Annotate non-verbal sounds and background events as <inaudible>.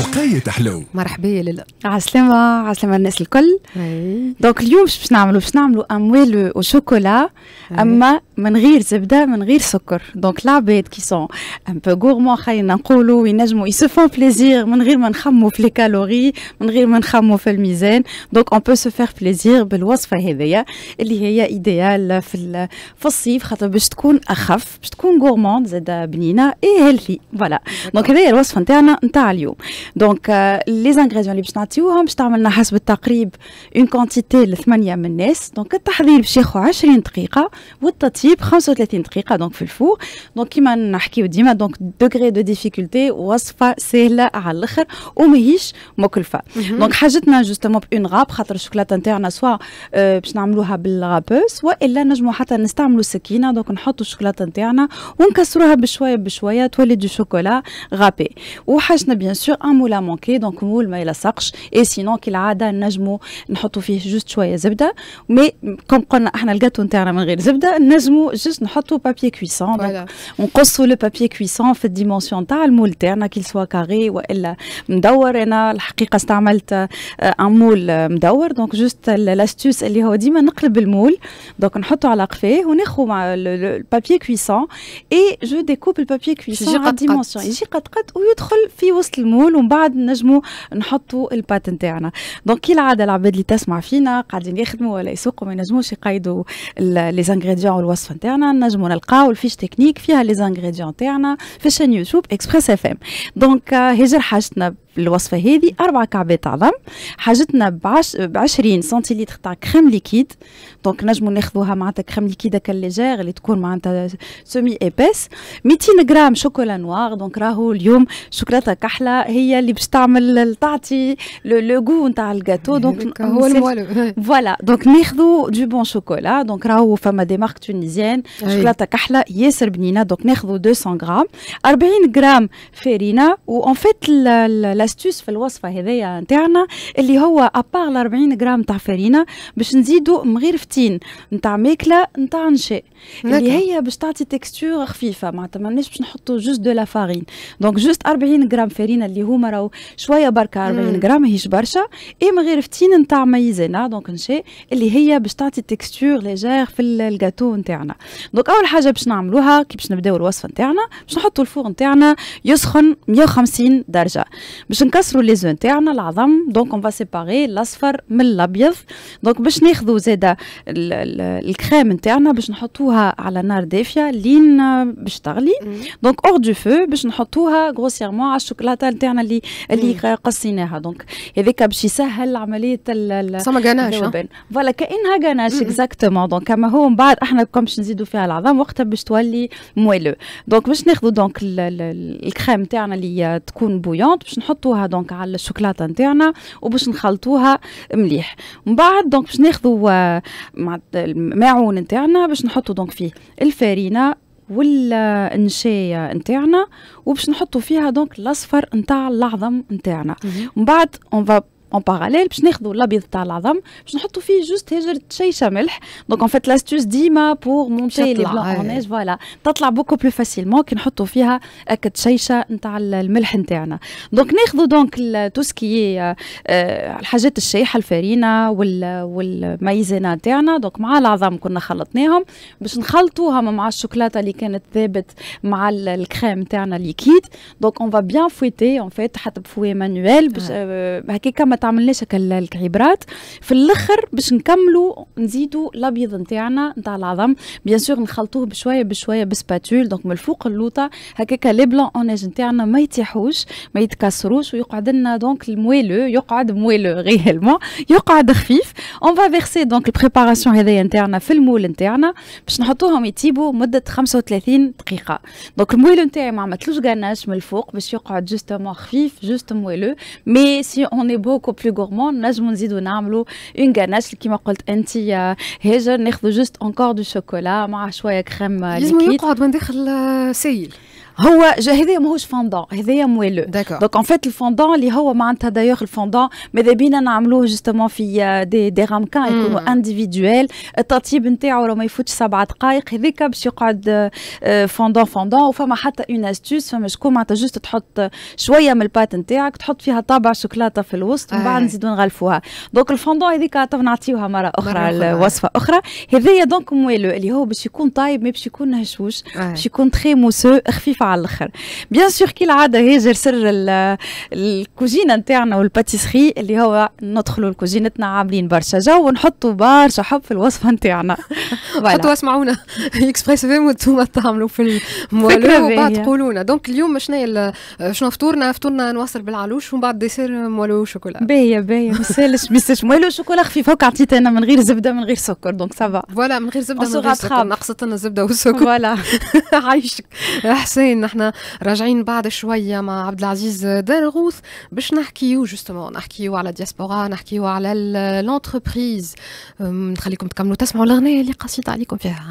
وقاية حلو مرحبا يا لالا عسلامة عسلامة الناس الكل دونك اليوم باش نعملوا باش نعملوا اموال وشوكولا اما من غير زبدة من غير سكر دونك العباد كي سون ان بو غورمون خلينا نقولوا ينجموا يسفون بليزير من غير ما نخمو في الكالوري من غير ما نخمو في الميزان دونك اون بو سو فيغ بليزير بالوصفة هذيا اللي هي ايديال في في الصيف خاطر باش تكون اخف باش تكون غورموند زاد بنينة اي هيلثي فوالا دونك هذايا الوصفة نتاعنا نتاع اليوم دونك لي زانغريديون اللي باش نعطيوهم باش تعملنا حسب التقريب اون كونتيتي لثمانيه من الناس دونك التحضير باش ياخذ 20 دقيقه والتطيب 35 دقيقه دونك في الفور دونك كيما نحكيو ديما دونك دوغري دو ديفيكولتي وصفه سهله على الاخر وماهيش مكلفه دونك حاجتنا جوستومون بون غاب خاطر الشوكولاته نتاعنا سوا euh, باش نعملوها بالغابوس والا نجمو حتى نستعملو سكينه دونك نحطو الشوكولاته نتاعنا ونكسروها بشويه بشويه تولي دو شوكولا غابي وحاجتنا بيان سور نعمو لا مونكي دونك مول ما يلصقش اي سينون كالعاده نجمو نحطوا فيه جوست شويه زبده مي كوم قلنا احنا الجاتو نتاعنا من غير زبده نجمو جوست نحطوا بابي كويسون دونك نقصوا لو بابي كويسون في الديمونسيون تاع المول تاعنا كيل سوا كاري والا مدور انا الحقيقه استعملت ان مول مدور دونك جوست لاستوس اللي هو ديما نقلب المول دونك نحطو على قفاه وناخو مع البابي كويسون اي جو ديكوب البابي كويسون يجي قد قد ويدخل في وسط المول ومن بعد نجموا نحطوا الباتن نتاعنا دونك كي العاده العباد اللي تسمع فينا قاعدين يخدموا ولا يسوقوا ما ينجموش يقيدوا لي زانغريديون والوصفه نتاعنا نجموا نلقاو الفيش تكنيك فيها لي زانغريديون نتاعنا في شان يوتيوب اكسبريس اف ام دونك هجر آه، حاجتنا الوصفه هذه اربع كعبات عظم حاجتنا ب 20 سنتيلتر تاع كريم ليكيد دونك نجمو ناخذوها معناتها كريم ليكيد هكا ليجير اللي تكون معناتها سيمي ايبيس 200 غرام شوكولا نوار دونك راهو اليوم شوكولاته كحله هي اللي باش تعمل تعطي لو جو نتاع الجاتو دونك <laughs> هو الموالو فوالا دونك <laughs> ناخذو دو بون شوكولا دونك راهو فما دي مارك تونيزيان شوكولاته كحله ياسر بنينه دونك ناخذو 200 غرام 40 غرام فارينه وان فيت لاستوس في الوصفه هذيا نتاعنا اللي هو ابار 40 غرام تاع فرينه باش نزيدوا مغرفتين نتاع ماكله نتاع نشاء اللي هي باش تعطي تكستور خفيفه معناتها ماناش باش نحطوا جوست دو لا فارين دونك جوست 40 غرام فرينه اللي هما راهو شويه بركه 40 غرام ماهيش برشا اي مغرفتين نتاع مايزينا آه، دونك نشاء اللي هي باش تعطي تكستور ليجير في الجاتو نتاعنا دونك اول حاجه باش نعملوها كي باش نبداو الوصفه نتاعنا باش نحطوا الفور نتاعنا يسخن 150 درجه باش نكسروا لي زون تاعنا العظم دونك اون فا سيباري الاصفر من الابيض دونك باش ناخذوا زاده الكريم نتاعنا باش نحطوها على نار دافيه لين باش تغلي دونك اور دو فو باش نحطوها غروسيرمون على الشوكولاته نتاعنا اللي اللي قصيناها دونك هذاك باش يسهل عمليه سما جناش فوالا كانها جناش اكزاكتومون دونك كما هو من بعد احنا كم باش نزيدوا فيها العظم وقتها باش تولي مويلو دونك باش ناخذوا دونك الكريم تاعنا اللي تكون بويونت باش نحط نحطوها دونك على الشوكولاته نتاعنا وباش نخلطوها مليح من بعد دونك باش ناخذوا آه، الماعون نتاعنا باش نحطوا دونك فيه الفارينه والنشايه نتاعنا وباش نحطوا فيها دونك الاصفر نتاع العظم نتاعنا من بعد اون اون باراليل باش ناخذوا الابيض تاع العظم باش نحطوا فيه جوست هجر شيشه ملح دونك اون فات لاستوس ديما بور مونتي لي بلون اون نيج فوالا تطلع بوكو بلو فاسيلمون كي نحطوا فيها هكا شيشه نتاع الملح نتاعنا دونك ناخذوا دونك تو سكي الحاجات الشايحه الفارينه وال والمايزينا تاعنا دونك مع العظم كنا خلطناهم باش نخلطوهم مع الشوكولاته اللي كانت ثابت مع الكريم تاعنا ليكيد دونك اون فا بيان فويتي اون فيت حتى بفوي مانويل هكاك ما تعمل لنا شكل الكعبرات في الاخر باش نكملوا نزيدوا الابيض نتاعنا نتاع العظم بيان سور نخلطوه بشويه بشويه بسباتول دونك من الفوق اللوطه هكاكا لي بلون اونيج نتاعنا ما يتيحوش ما يتكسروش ويقعد لنا دونك المويلو يقعد مويلو ريالمون يقعد خفيف اون فا فيرسي دونك البريباراسيون هذايا نتاعنا في المول نتاعنا باش نحطوهم يطيبوا مده 35 دقيقه دونك المويلو نتاعي ما عملتلوش غناش من الفوق باش يقعد جوستومون خفيف جوست مويلو مي سي اون اي بوكو بوكو بلو غورمون نجمو نزيدو نعملو اون غاناش كيما قلت انت euh، هاجر ناخذو جوست انكور دو شوكولا مع شويه كريم لازم يقعد من داخل سايل هو هذايا ماهوش فوندون هذايا موالو دونك ان فيت الفوندون اللي هو معناتها دايوغ الفوندون ماذا بينا نعملوه جوستومون في دي دي رامكان يكونوا انديفيدويل التطيب نتاعو راه ما يفوتش سبع دقائق هذاك باش يقعد فوندون آه، فوندون آه، وفما حتى اون استوس فما شكون معناتها جوست تحط شويه من البات نتاعك تحط فيها طابع شوكولاته في الوسط ومن بعد آه. نزيدو نغلفوها دونك الفوندون هذيك نعطيوها مره اخرى لوصفه اخرى هذايا دونك موالو اللي هو باش يكون طايب ما باش يكون هشوش باش يكون تخي موسو خفيف على الاخر بيان سور كي العاده هاجر سر الكوزينه نتاعنا والباتيسري اللي هو ندخلوا لكوزينتنا عاملين برشا جو ونحطوا برشا حب في الوصفه نتاعنا <laughs> حطوا اسمعونا اكسبريس <laughs> فيم وانتم تعملوا في الموالو وبعد تقولوا لنا دونك اليوم شنو شنو فطورنا فطورنا نواصل بالعلوش ومن بعد ديسير موالو شوكولا باهيه باهيه ما يسالش ما يسالش موالو شوكولا خفيف هكا عطيت انا من غير زبده من غير سكر دونك سافا فوالا من غير زبده من غير سكر نقصت لنا الزبده والسكر فوالا <laughs> عايشك حسين الان نحن راجعين بعد شويه مع عبد العزيز درغوث باش نحكيو جوستومون نحكيو على الدياسبورا نحكيو على لونتربريز نخليكم تكملوا تسمعوا الاغنيه اللي قصيت عليكم فيها